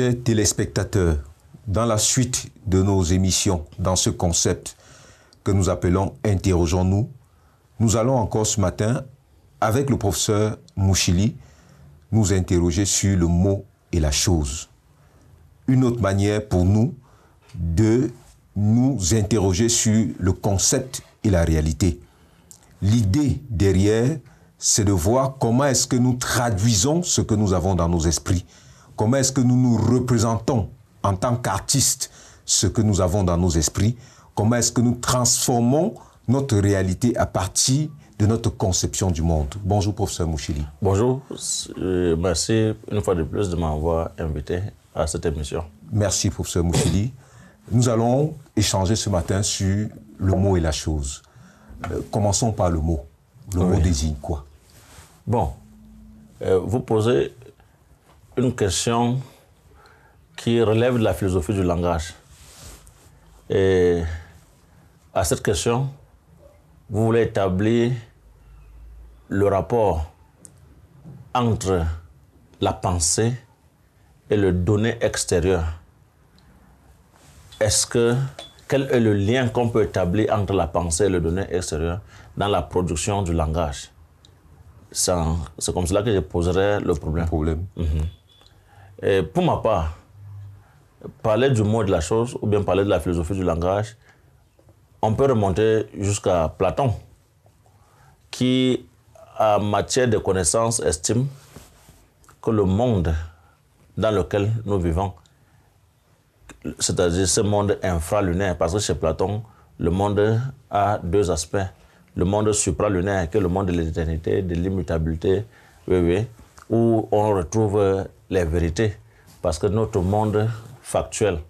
chers téléspectateurs, dans la suite de nos émissions, dans ce concept que nous appelons Interrogeons-nous, nous allons encore ce matin, avec le professeur Mouchili, nous interroger sur le mot et la chose. Une autre manière pour nous de nous interroger sur le concept et la réalité. L'idée derrière, c'est de voir comment est-ce que nous traduisons ce que nous avons dans nos esprits Comment est-ce que nous nous représentons en tant qu'artistes ce que nous avons dans nos esprits Comment est-ce que nous transformons notre réalité à partir de notre conception du monde Bonjour, professeur Mouchili. Bonjour. Euh, merci une fois de plus de m'avoir invité à cette émission. Merci, professeur Mouchili. Nous allons échanger ce matin sur le mot et la chose. Euh, commençons par le mot. Le mot désigne quoi Bon, euh, vous posez une question qui relève de la philosophie du langage. Et à cette question, vous voulez établir le rapport entre la pensée et le donné extérieur. Est-ce que quel est le lien qu'on peut établir entre la pensée et le donné extérieur dans la production du langage C'est comme cela que je poserai le problème. problème. Mhm. Euh, pour ma part, parler du mot de la chose ou bien parler de la philosophie du langage, on peut remonter jusqu'à Platon, qui, en matière de connaissances, estime que le monde dans lequel nous vivons, c'est-à-dire ce monde infralunaire, parce que chez Platon, le monde a deux aspects. Le monde supralunaire, qui est le monde de l'éternité, de l'immutabilité, oui, où on retrouve les vérités, parce que notre monde factuel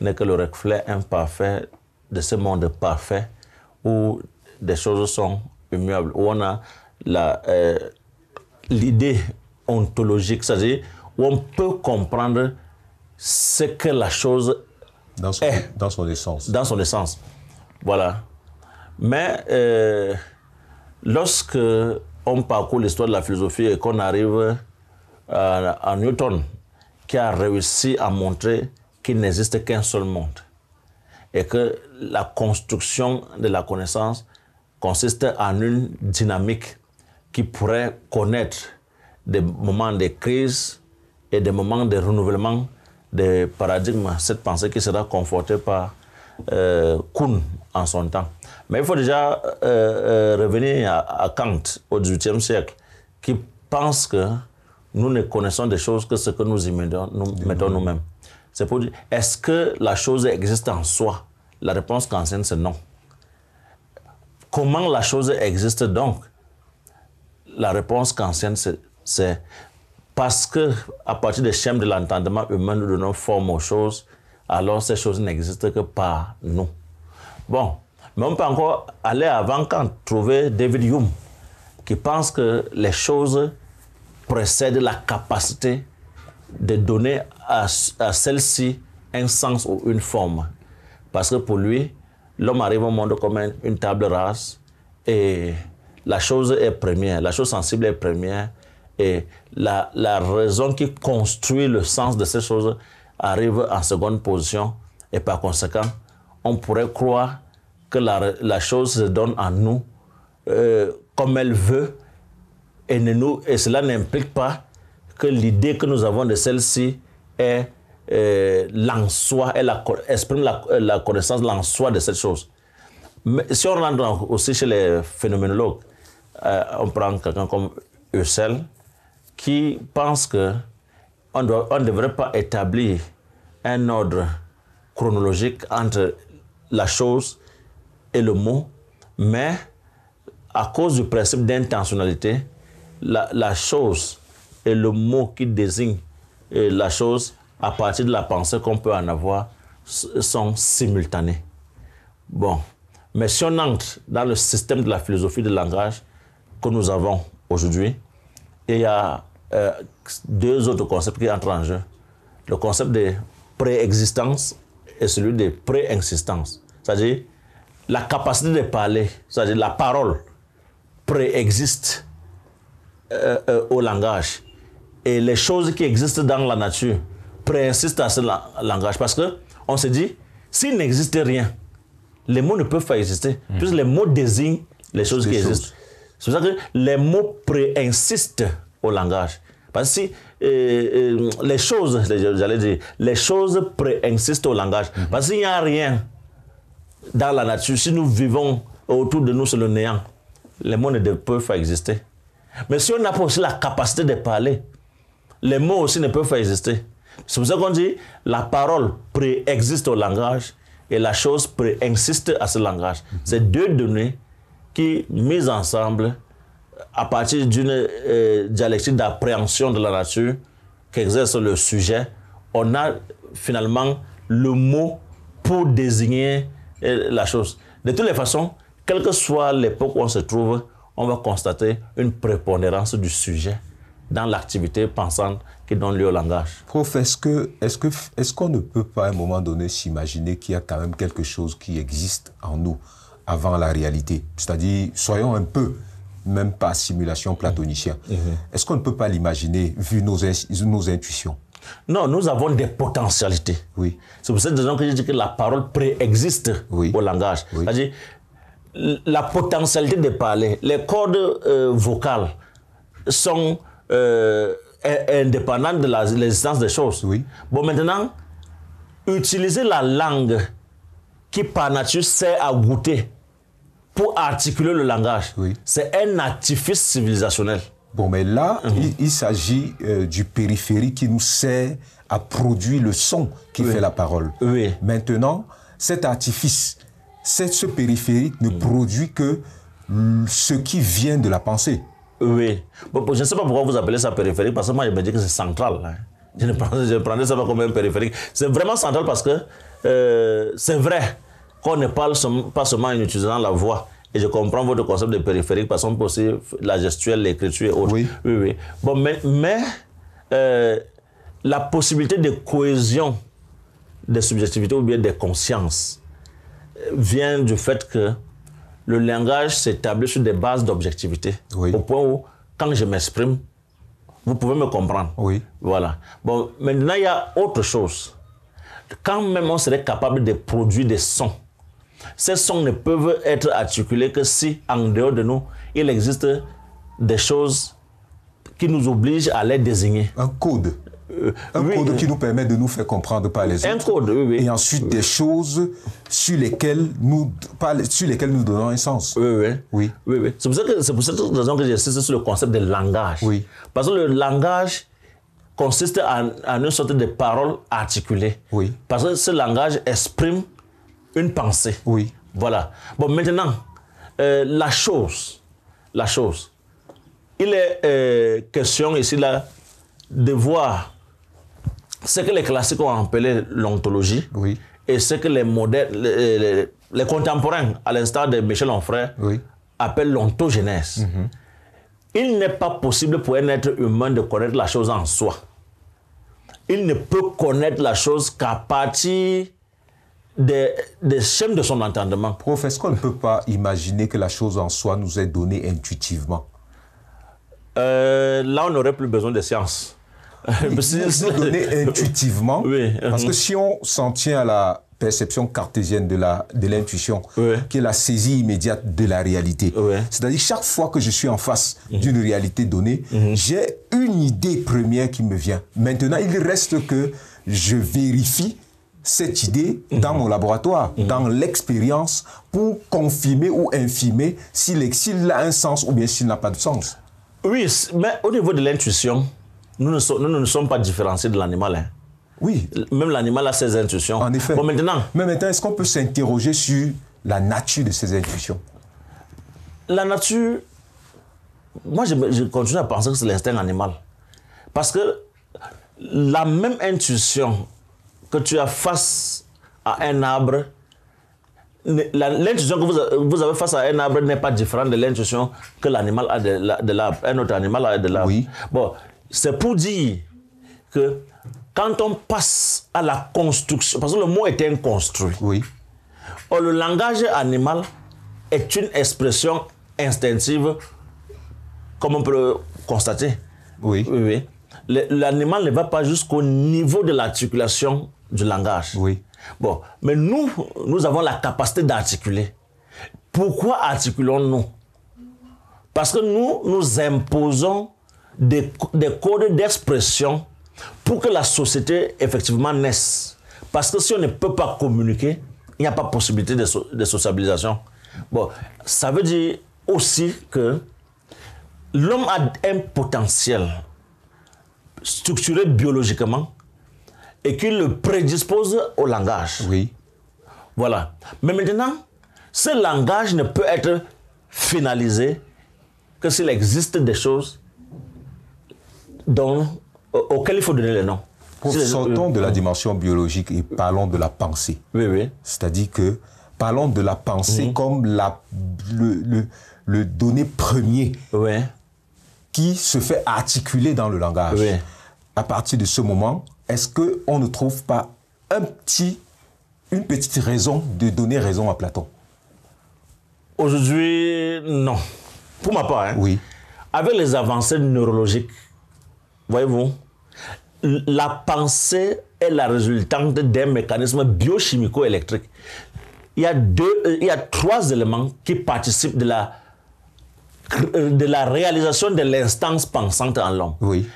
n'est que le reflet imparfait de ce monde parfait où des choses sont immuables, où on a euh, l'idée ontologique, c'est-à-dire où on peut comprendre ce que la chose dans est. Dans son essence. Dans son essence. Voilà. Mais euh, lorsque on parcourt l'histoire de la philosophie et qu'on arrive à Newton qui a réussi à montrer qu'il n'existe qu'un seul monde et que la construction de la connaissance consiste en une dynamique qui pourrait connaître des moments de crise et des moments de renouvellement des paradigmes, cette pensée qui sera confortée par euh, Kuhn en son temps. Mais il faut déjà euh, euh, revenir à, à, Kant au XVIIIe siècle, qui pense que nous ne connaissons des choses que ce que nous y mettons, nous mm-hmm. mettons nous-mêmes. C'est pour dire, est-ce que la chose existe en soi La réponse qu'enseigne, c'est non. Comment la chose existe donc La réponse qu'enseigne, c'est parce que à partir des schèmes de l'entendement humain, nous donnons forme aux choses, alors ces choses n'existent que par nous. Bon, mais on peut encore aller avant quand trouver David Hume, qui pense que les choses précède la capacité de donner à, celle-ci un sens ou une forme. Parce que pour lui, l'homme arrive au monde comme une table rase et la chose est première, la chose sensible est première et la, raison qui construit le sens de ces choses arrive en seconde position et par conséquent, on pourrait croire que la, chose se donne à nous euh, comme elle veut et, nous, et cela n'implique pas que l'idée que nous avons de celle-ci est euh, l'en-soi, elle exprime la, euh, connaissance l'en-soi de cette chose. Mais si on rentre aussi chez les phénoménologues, euh, on prend quelqu'un comme Husserl, qui pense que ne on devrait pas établir un ordre chronologique entre la chose et le mot, mais à cause du principe d'intentionnalité, la, chose et le mot qui désigne euh, la chose à partir de la pensée qu'on peut en avoir sont simultanés. Bon, mais si on entre dans le système de la philosophie du langage que nous avons aujourd'hui, il y a euh, deux autres concepts qui entrent en jeu. Le concept de préexistence et celui de préinsistance, c'est-à-dire la capacité de parler, c'est-à-dire la parole préexiste euh, euh, au langage. Et les choses qui existent dans la nature pré-insistent à ce langage. Parce que on se dit, s'il n'existe rien, les mots ne peuvent pas exister. Hmm. puis les mots désignent les choses qui existent. C'est pour ça que les mots préinsistent au langage. Parce que si euh, les choses, j'allais dire, les choses préinsistent au langage. Hmm. Parce qu'il n'y a rien dans la nature. Si nous vivons autour de nous, sur le néant. Les mots ne peuvent pas exister. Mais si on n'a pas aussi la capacité de parler, les mots aussi ne peuvent pas exister. C'est pour ça qu'on dit la parole préexiste au langage et la chose préexiste à ce langage. Ces mhm. C'est deux données qui, mises ensemble, à partir d'une euh, dialectique d'appréhension de la nature qu'exerce le sujet, on a finalement le mot pour désigner euh, la chose. De toutes les façons, quelle que soit l'époque où on se trouve, on va constater une prépondérance du sujet dans l'activité pensante qui donne lieu au langage. Prof, est-ce qu'on est que, ne peut pas à un moment donné s'imaginer qu'il y a quand même quelque chose qui existe en nous avant la réalité C'est-à-dire, soyons un peu, même pas simulation platonicien. Mm-hmm. Mm-hmm. Est-ce qu'on ne peut pas l'imaginer vu nos, nos intuitions non, nous avons des potentialités. Oui. C'est pour cette raison que je dis que la parole préexiste oui. au langage. C'est-à-dire, la potentialité de parler. Les cordes euh, vocales sont euh, indépendantes de l'existence des choses. Oui. Bon, maintenant, utiliser la langue qui par nature sert à goûter pour articuler le langage, oui. c'est un artifice civilisationnel. Bon, mais là, mhm. il, s'agit euh, du périphérique qui nous sert à produire le son qui fait la parole. Oui. Maintenant, cet artifice, ce périphérique ne mm. produit que ce qui vient de la pensée. Oui. Bon, je ne sais pas pourquoi vous appelez ça périphérique, parce que moi, je me dis que c'est central. Hein. Je ne je ça pas comme un périphérique. C'est vraiment central parce que euh, c'est vrai qu'on ne parle pas seulement en utilisant la voix. Et je comprends votre concept de périphérique parce qu'on peut aussi la gestuelle, l'écriture et autres. Oui. Oui, oui. Bon, mais, euh, la possibilité de cohésion de subjectivité ou bien des conscience vient du fait que le langage s'établit sur des bases d'objectivité. Au point où, quand je m'exprime, vous pouvez me comprendre. Voilà. Bon, maintenant, il y a autre chose. Quand même on serait capable de produire des sons, ces sons ne peuvent être articulés que si, en dehors de nous, il existe des choses qui nous obligent à les désigner. Un code un code qui nous permet de nous faire comprendre par les autres. Un code, oui, Et ensuite, des choses sur lesquelles nous, sur lesquelles nous donnons un sens. Oui, oui. oui. oui, C'est pour, ça que, pour cette raison que j'insiste sur le concept de langage. Oui. Parce que le langage consiste en, une sorte de parole articulée. Oui. Parce que ce langage exprime une pensée. Oui. Voilà. Bon, maintenant, euh, la chose, la chose. Il est euh, question ici là de voir ce que les classiques ont appelé l'ontologie oui. et ce que les modèles, les, contemporains, à l'instar de Michel Onfray, appellent l'ontogénèse. Mhm. Il n'est pas possible pour un être humain de connaître la chose en soi. Il ne peut connaître la chose qu'à partir des, des schèmes de son entendement. Prof, est-ce qu'on ne peut pas imaginer que la chose en soi nous est donnée intuitivement euh, Là, on n'aurait plus besoin de sciences mais c'est donner intuitivement. Parce que si on s'en tient à la perception cartésienne de la de l'intuition, qui est la saisie immédiate de la réalité. C'est-à-dire chaque fois que je suis en face mhm. d'une réalité donnée, mhm. j'ai une idée première qui me vient. Maintenant, il reste que je vérifie cette idée mhm. dans mon laboratoire, dans l'expérience, pour confirmer ou infirmer s'il a un sens ou bien s'il n'a pas de sens. Oui, mais au niveau de l'intuition, nous ne, nous ne sommes pas différenciés de l'animal. Hein. Oui. Même l'animal a ses intuitions. En effet. Bon, maintenant. Mais maintenant, est-ce qu'on peut s'interroger sur la nature de ces intuitions La nature. Moi, je, continue à penser que c'est l'instinct animal. Parce que la même intuition que tu as face à un arbre, l'intuition que vous, vous, avez face à un arbre n'est pas différente de l'intuition que l'animal a de, l'arbre. Un autre animal a de l'arbre. Oui. Bon, c'est pour dire que quand on passe à la construction, parce que le mot est un Oui. Oh, le langage animal est une expression instinctive, comme on peut le constater. Oui. Oui, oui. L'animal ne va pas jusqu'au niveau de l'articulation du langage. Oui. Bon, mais nous, nous avons la capacité d'articuler. Pourquoi articulons-nous Parce que nous, nous imposons des, codes d'expression pour que la société effectivement naisse. Parce que si on ne peut pas communiquer, il n'y a pas possibilité de, de, sociabilisation. Bon, ça veut dire aussi que l'homme a un potentiel structuré biologiquement et qui le prédispose au langage. Oui. Voilà. Mais maintenant, ce langage ne peut être finalisé que s'il existe des choses donc, auquel il faut donner le nom. Sortons de la euh, dimension biologique et parlons de la pensée. Oui, oui. C'est-à-dire que parlons de la pensée mhm. comme la, le, le, donné premier qui se fait articuler dans le langage. À partir de ce moment, est-ce qu'on ne trouve pas un petit, une petite raison de donner raison à Platon Aujourd'hui, non. Pour ma part, hein, oui. avec les avancées neurologiques Voyez-vous La pensée est la résultante d'un mécanisme biochimico-électrique. Il y, a deux, euh, il y a trois éléments qui participent de la, euh, de la réalisation de l'instance pensante en l'homme. Oui.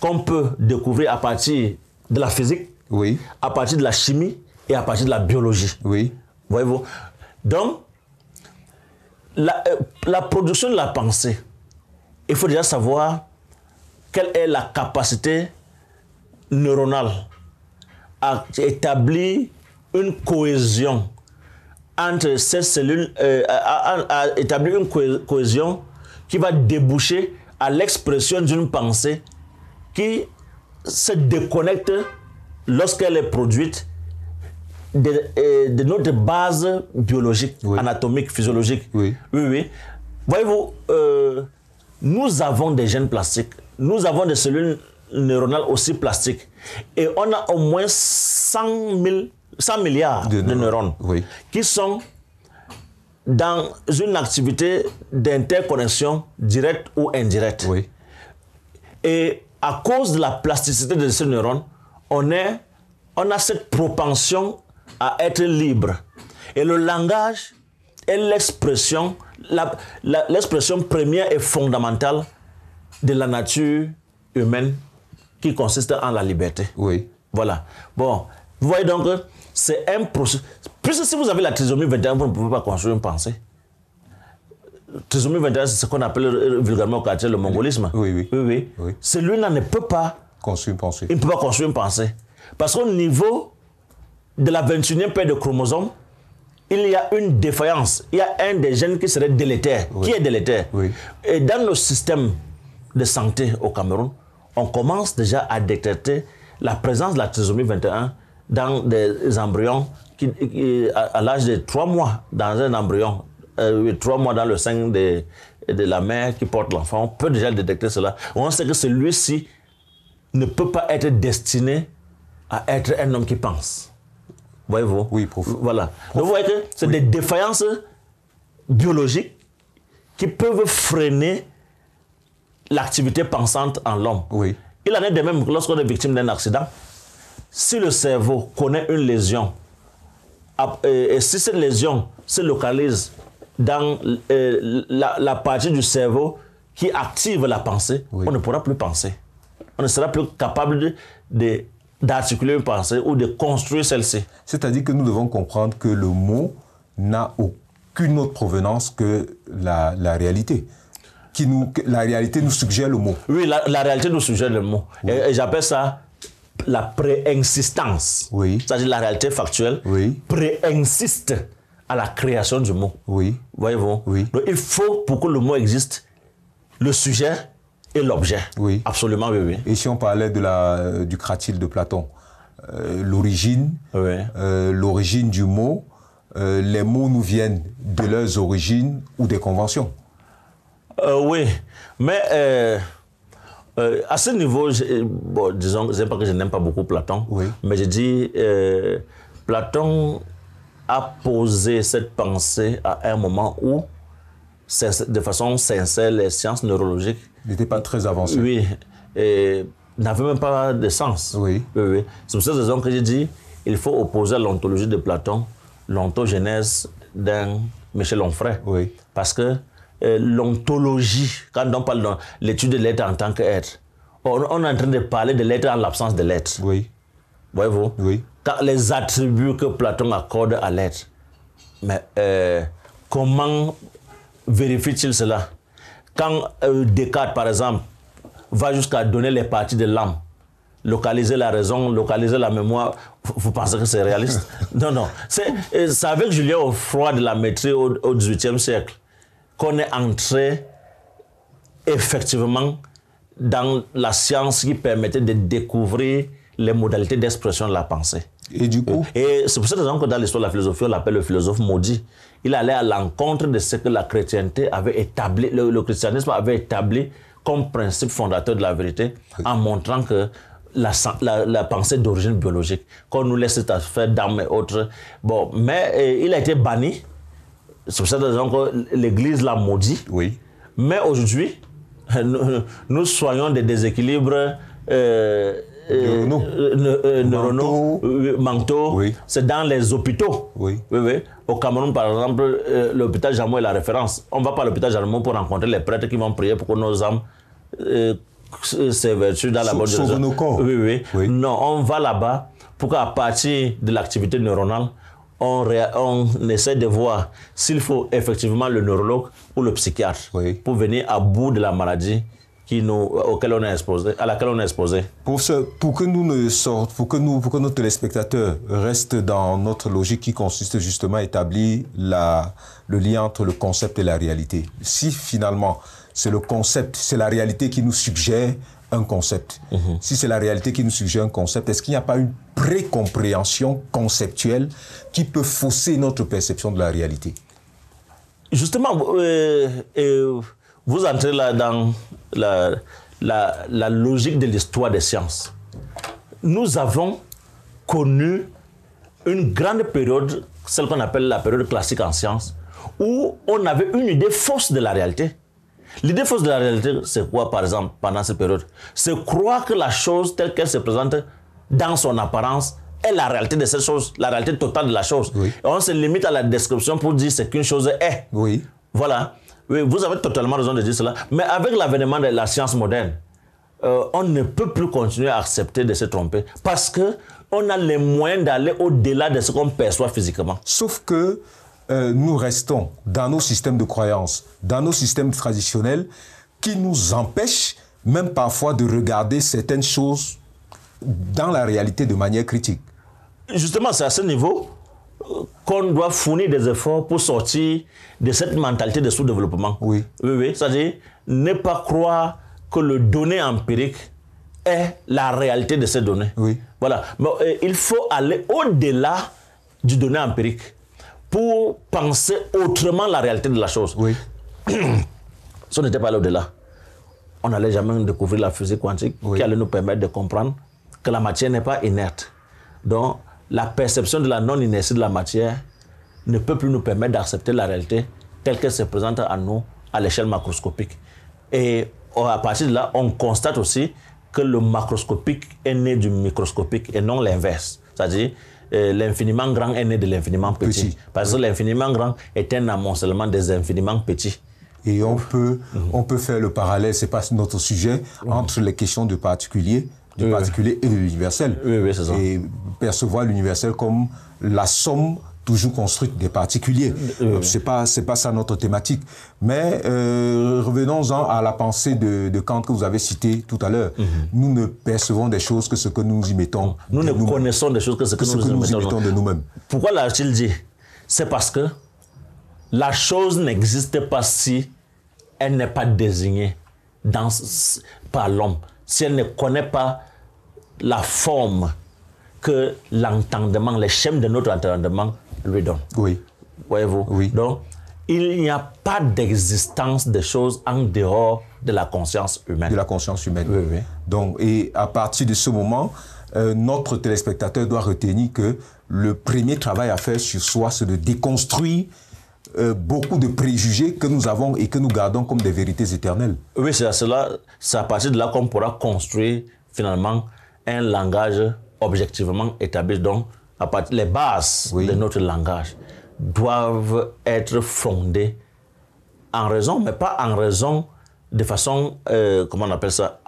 Qu'on peut découvrir à partir de la physique, oui. à partir de la chimie et à partir de la biologie. Oui. Voyez-vous Donc, la, euh, la production de la pensée, il faut déjà savoir quelle est la capacité neuronale à établir une cohésion entre ces cellules, euh, à, établir une cohésion qui va déboucher à l'expression d'une pensée qui se déconnecte lorsqu'elle est produite de, euh, notre base biologique, anatomique, physiologique. Oui, oui. Voyez-vous, euh, nous avons des gènes plastiques nous avons des cellules neuronales aussi plastiques. Et on a au moins 100, milliards de, neurones, qui sont dans une activité d'interconnexion directe ou indirecte. Oui. Et à cause de la plasticité de ces neurones, on, est, on a cette propension à être libre. Et le langage est l'expression, l'expression première et fondamentale de la nature humaine qui consiste en la liberté. Oui. Voilà. Bon, vous voyez donc, c'est un processus. si vous avez la trisomie 21, vous ne pouvez pas construire une pensée. Trisomie 21, c'est ce qu'on appelle vulgairement au quartier le mongolisme. Oui, oui. oui, oui. Celui-là ne peut pas. Construire une pensée. Il ne peut pas construire une pensée. Parce qu'au niveau de la 21e paire de chromosomes, il y a une défaillance. Il y a un des gènes qui serait délétère, qui est délétère. Oui. Et dans le système de santé au Cameroun, on commence déjà à détecter la présence de la trisomie 21 dans des embryons qui, à, l'âge de 3 mois, dans un embryon, euh, 3 mois dans le sein de, de la mère qui porte l'enfant, on peut déjà détecter cela. On sait que celui-ci ne peut pas être destiné à être un homme qui pense. Voyez-vous Oui, prof. Voilà. Donc vous voyez que c'est des défaillances biologiques qui peuvent freiner l'activité pensante en l'homme. Oui. Il en est de même lorsqu'on est victime d'un accident. Si le cerveau connaît une lésion, euh, et si cette lésion se localise dans euh, la, partie du cerveau qui active la pensée, on ne pourra plus penser. On ne sera plus capable de, d'articuler une pensée ou de construire celle-ci. C'est-à-dire que nous devons comprendre que le mot n'a aucune autre provenance que la réalité nous, la réalité nous suggère le mot. Oui, la, réalité nous suggère le mot. Et, j'appelle ça la pré insistance Oui. C'est-à-dire la réalité factuelle oui. pré-insiste à la création du mot. Oui. Voyez-vous oui. Donc il faut, pour que le mot existe, le sujet et l'objet. Oui. Absolument, oui, oui. Et si on parlait de la, euh, du cratyle de Platon, euh, l'origine, euh, l'origine du mot, les mots nous viennent de leurs origines ou des conventions. Euh, oui, mais euh, euh, à ce niveau, disons, pas que je n'aime pas beaucoup Platon, mais je dis, Platon a posé cette pensée à un moment où, de façon sincère, les sciences neurologiques... N'étaient pas très avancées. Oui, et n'avaient même pas de sens. Oui. oui, C'est pour cette raison que j'ai dit, il faut opposer à l'ontologie de Platon l'ontogenèse d'un Michel Onfray. Oui. Parce que euh, l'ontologie, quand on parle de l'étude de l'être en tant qu'être, on, on, est en train de parler de l'être en l'absence de l'être. Oui. Voyez-vous Oui. les attributs que Platon accorde à l'être. Mais euh, comment vérifie-t-il cela Quand euh, Descartes, par exemple, va jusqu'à donner les parties de l'âme, localiser la raison, localiser la mémoire, vous pensez que c'est réaliste Non, non. C'est avec Julien au froid de la maîtrise au, au XVIIIe siècle qu'on est entré effectivement dans la science qui permettait de découvrir les modalités d'expression de la pensée. Et du coup Et c'est pour cette raison que dans l'histoire de la philosophie, on l'appelle le philosophe maudit. Il allait à l'encontre de ce que la chrétienté avait établi, le, christianisme avait établi comme principe fondateur de la vérité, en montrant que la, pensée d'origine biologique, qu'on nous laisse cette affaire d'âme et autres. Bon, mais euh, il a été banni c'est pour ça que l'Église l'a maudit. Oui. Mais aujourd'hui, nous, soyons des déséquilibres neuronaux, euh, euh, euh, C'est dans les hôpitaux. Oui. Au Cameroun, par exemple, l'hôpital Jamo est la référence. On ne va pas à l'hôpital Jamo pour rencontrer les prêtres qui vont prier pour que nos âmes s'évertuent dans la bonne direction. nos corps. Oui, oui, Non, on va là-bas pour qu'à partir de l'activité neuronale, on, on, essaie de voir s'il faut effectivement le neurologue ou le psychiatre pour venir à bout de la maladie qui nous, auquel à laquelle on est exposé. Pour, ce, pour que nous ne sortent, pour que nous, que nos téléspectateurs restent dans notre logique qui consiste justement à établir la, le lien entre le concept et la réalité. Si finalement c'est le concept, c'est la réalité qui nous suggère un concept. Mhm. Si c'est la réalité qui nous suggère un concept, est-ce qu'il n'y a pas une précompréhension conceptuelle qui peut fausser notre perception de la réalité Justement, euh, euh, vous entrez là dans la logique de l'histoire des sciences. Nous avons connu une grande période, celle qu'on appelle la période classique en sciences, où on avait une idée fausse de la réalité L'idée fausse de la réalité, c'est quoi, par exemple, pendant cette période C'est croire que la chose telle qu'elle se présente dans son apparence est la réalité de cette chose, la réalité totale de la chose. on se limite à la description pour dire ce qu'une chose est. Oui. Voilà. vous avez totalement raison de dire cela. Mais avec l'avènement de la science moderne, euh, on ne peut plus continuer à accepter de se tromper parce que on a les moyens d'aller au-delà de ce qu'on perçoit physiquement. Sauf que euh, nous restons dans nos systèmes de croyances, dans nos systèmes traditionnels, qui nous empêchent même parfois de regarder certaines choses dans la réalité de manière critique. Justement, c'est à ce niveau euh, qu'on doit fournir des efforts pour sortir de cette mentalité de sous-développement. Oui. Oui, oui. C'est-à-dire ne pas croire que le donné empirique est la réalité de ces données. Oui. Voilà. Mais euh, il faut aller au-delà du donné empirique pour penser autrement la réalité de la chose. Oui. si on n'était pas allé au-delà, on n'allait jamais découvrir la physique quantique qui allait nous permettre de comprendre que la matière n'est pas inerte. Donc, la perception de la non-inertie de la matière ne peut plus nous permettre d'accepter la réalité telle qu'elle se présente à nous à l'échelle macroscopique. Et oh, à partir de là, on constate aussi que le macroscopique est né du microscopique et non l'inverse. C'est-à-dire, euh, l'infiniment grand est né de l'infiniment petit, Parce que l'infiniment grand est un amoncellement des infiniment petits. Et on peut, on peut faire le parallèle, c'est pas notre sujet, entre les questions de particulier, du particulier et de l'universel. Oui, oui, c'est ça. Et percevoir l'universel comme la somme toujours construite des particuliers. Euh, ce c'est pas c'est pas ça notre thématique. Mais euh, revenons-en à la pensée de, de, Kant que vous avez citée tout à l'heure. Mhm. Nous ne percevons des choses que ce que nous y mettons. Nous ne connaissons des choses que ce que, nous, y mettons de nous-mêmes. Pourquoi l'a-t-il dit C'est parce que la chose n'existe pas si elle n'est pas désignée dans, par l'homme, si elle ne connaît pas la forme que l'entendement, les schèmes de notre entendement oui. Voyez-vous Oui. Donc, il n'y a pas d'existence des choses en dehors de la conscience humaine. De la conscience humaine. Oui, oui. Donc, et à partir de ce moment, euh, notre téléspectateur doit retenir que le premier travail à faire sur soi, c'est de déconstruire euh, beaucoup de préjugés que nous avons et que nous gardons comme des vérités éternelles. Oui, c'est à cela, c'est à partir de là qu'on pourra construire finalement un langage objectivement établi. Donc, les bases de notre langage doivent être fondées en raison, mais pas en raison de façon, euh, comment on appelle ça,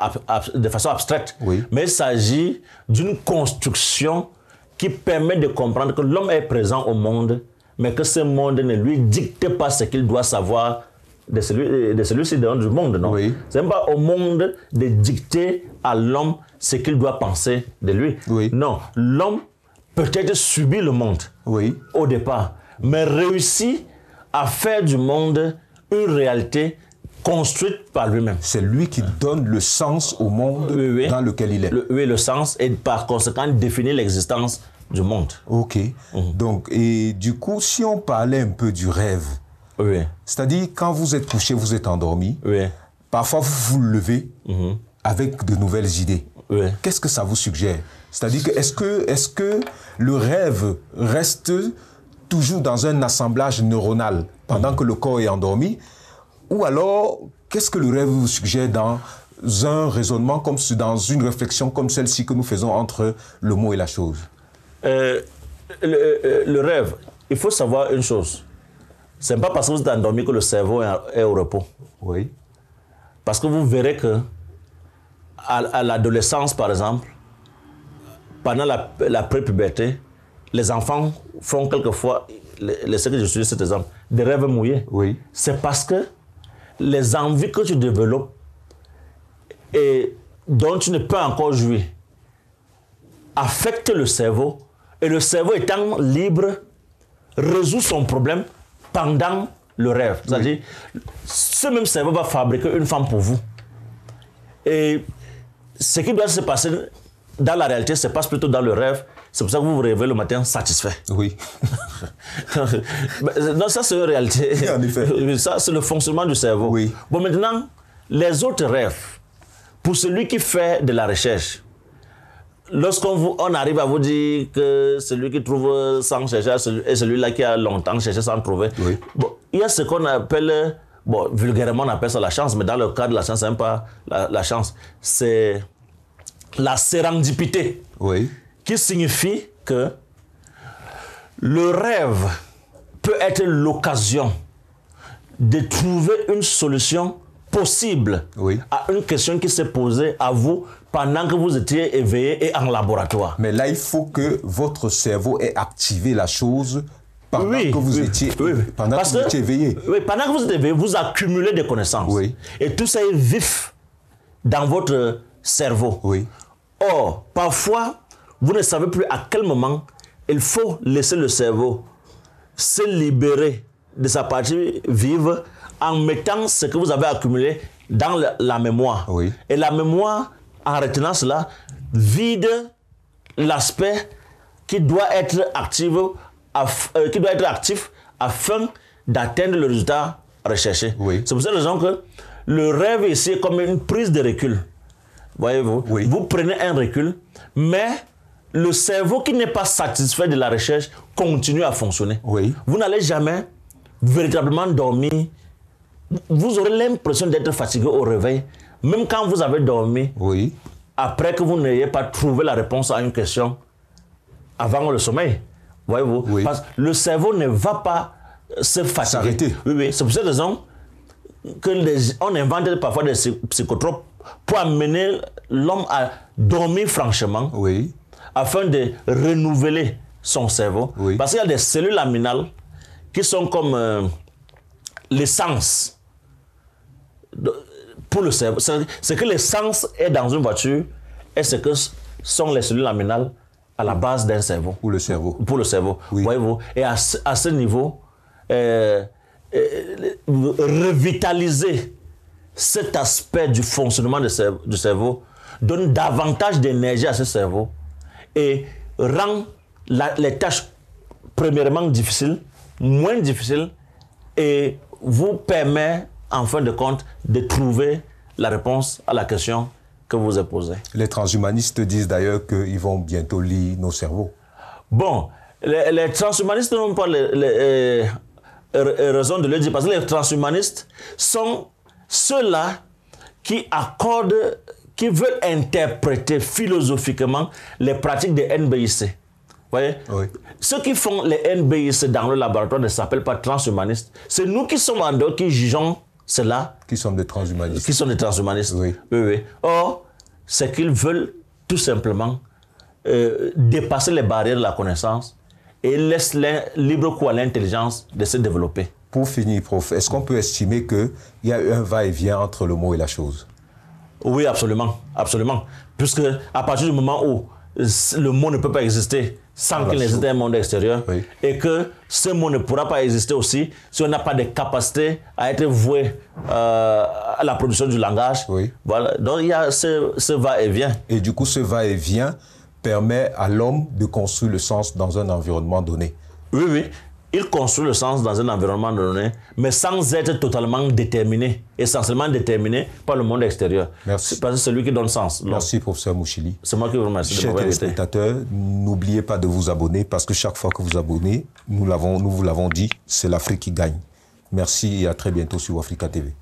de façon abstraite. Mais il s'agit d'une construction qui permet de comprendre que l'homme est présent au monde, mais que ce monde ne lui dicte pas ce qu'il doit savoir de celui-ci de celui du monde, non oui. C'est pas au monde de dicter à l'homme ce qu'il doit penser de lui. Non, l'homme peut-être subit le monde oui. au départ, mais réussit à faire du monde une réalité construite par lui-même. C'est lui qui donne le sens au monde dans lequel il est. oui, le sens et par conséquent définit l'existence du monde. Ok. Mhm. Donc, et du coup, si on parlait un peu du rêve, c'est-à-dire quand vous êtes couché, vous êtes endormi, parfois vous vous levez mhm. avec de nouvelles idées. Qu'est-ce que ça vous suggère c'est-à-dire que est-ce que, est-ce que le rêve reste toujours dans un assemblage neuronal pendant que le corps est endormi Ou alors, qu'est-ce que le rêve vous suggère dans un raisonnement comme dans une réflexion comme celle-ci que nous faisons entre le mot et la chose euh, euh, le, rêve, il faut savoir une chose. C'est pas parce que vous êtes endormi que le cerveau est au repos. Oui. Parce que vous verrez que à l'adolescence, par exemple, pendant la, prépuberté, les enfants font quelquefois, les ce que je suis cet exemple, des rêves mouillés. Oui. C'est parce que les envies que tu développes et dont tu ne peux encore jouer affectent le cerveau et le cerveau étant libre résout son problème pendant le rêve. C'est-à-dire, ce même cerveau va fabriquer une femme pour vous. Et ce qui doit se passer dans la réalité se passe plutôt dans le rêve. C'est pour ça que vous vous réveillez le matin satisfait. Oui. non, ça c'est une réalité. en effet. Ça c'est le fonctionnement du cerveau. Oui. Bon, maintenant, les autres rêves, pour celui qui fait de la recherche, lorsqu'on on arrive à vous dire que celui qui trouve sans chercher et celui-là qui a longtemps cherché sans trouver, bon, il y a ce qu'on appelle, bon, vulgairement on appelle ça la chance, mais dans le cas de la chance, c'est même pas la chance, c'est la sérendipité, oui. qui signifie que le rêve peut être l'occasion de trouver une solution possible à une question qui s'est posée à vous pendant que vous étiez éveillé et en laboratoire. Mais là, il faut que votre cerveau ait activé la chose pendant que vous étiez pendant que vous éveillé. Oui, pendant que vous êtes éveillé, vous accumulez des connaissances. Et tout ça est vif dans votre cerveau. Oui. Or, parfois, vous ne savez plus à quel moment il faut laisser le cerveau se libérer de sa partie vive en mettant ce que vous avez accumulé dans la mémoire. Et la mémoire, en retenant cela, vide l'aspect qui doit être actif, euh, afin d'atteindre le résultat recherché. C'est pour cette raison que le rêve ici est comme une prise de recul. Voyez-vous Vous prenez un recul, mais le cerveau qui n'est pas satisfait de la recherche continue à fonctionner. Vous n'allez jamais véritablement dormir. Vous aurez l'impression d'être fatigué au réveil, même quand vous avez dormi. Oui. Après que vous n'ayez pas trouvé la réponse à une question avant le sommeil. Voyez-vous Parce que le cerveau ne va pas se fatiguer. Oui, C'est pour cette raison qu'on invente parfois des psychotropes pour amener l'homme à dormir franchement, oui. afin de renouveler son cerveau. Parce qu'il y a des cellules laminales qui sont comme euh, l'essence pour le cerveau. C'est que l'essence est dans une voiture et ce que sont les cellules laminales à la base d'un cerveau. Pour le cerveau. Pour le cerveau. Voyez-vous. Et à, ce niveau, euh, euh, revitaliser cet aspect du fonctionnement du cerveau donne davantage d'énergie à ce cerveau et rend les tâches premièrement difficiles, moins difficiles et vous permet en fin de compte de trouver la réponse à la question que vous avez posée. Les transhumanistes disent d'ailleurs qu'ils vont bientôt lire nos cerveaux. Bon, les, transhumanistes n'ont pas les, euh, raison de le dire parce que les transhumanistes sont ceux-là qui accordent, qui veulent interpréter philosophiquement les pratiques des NBIC. Voyez Ceux qui font les NBIC dans le laboratoire ne s'appellent pas transhumanistes. C'est nous qui sommes en dehors qui jugeons cela. Qui sommes des transhumanistes. Qui sont des transhumanistes. Oui. oui, Or, c'est qu'ils veulent tout simplement euh, dépasser les barrières de la connaissance et laisser libre cours à l'intelligence de se développer. Pour finir, prof, est-ce qu'on peut estimer qu'il y a eu un va-et-vient entre le mot et la chose Oui, absolument, absolument. Puisque à partir du moment où le mot ne peut pas exister sans ah, qu'il n'existe bah, un monde extérieur, et que ce mot ne pourra pas exister aussi si on n'a pas de capacité à être voué euh, à la production du langage. Voilà. Donc il y a ce, ce va-et-vient. Et du coup, ce va-et-vient permet à l'homme de construire le sens dans un environnement donné. Oui, oui. Il construit le sens dans un environnement donné, mais sans être totalement déterminé, essentiellement déterminé par le monde extérieur. Merci. Parce que c'est lui qui donne sens. Merci, professeur Mouchili. C'est moi qui vous remercie. Chers téléspectateurs, n'oubliez pas de vous abonner parce que chaque fois que vous abonnez, nous, nous vous l'avons dit, c'est l'Afrique qui gagne. Merci et à très bientôt sur Africa TV.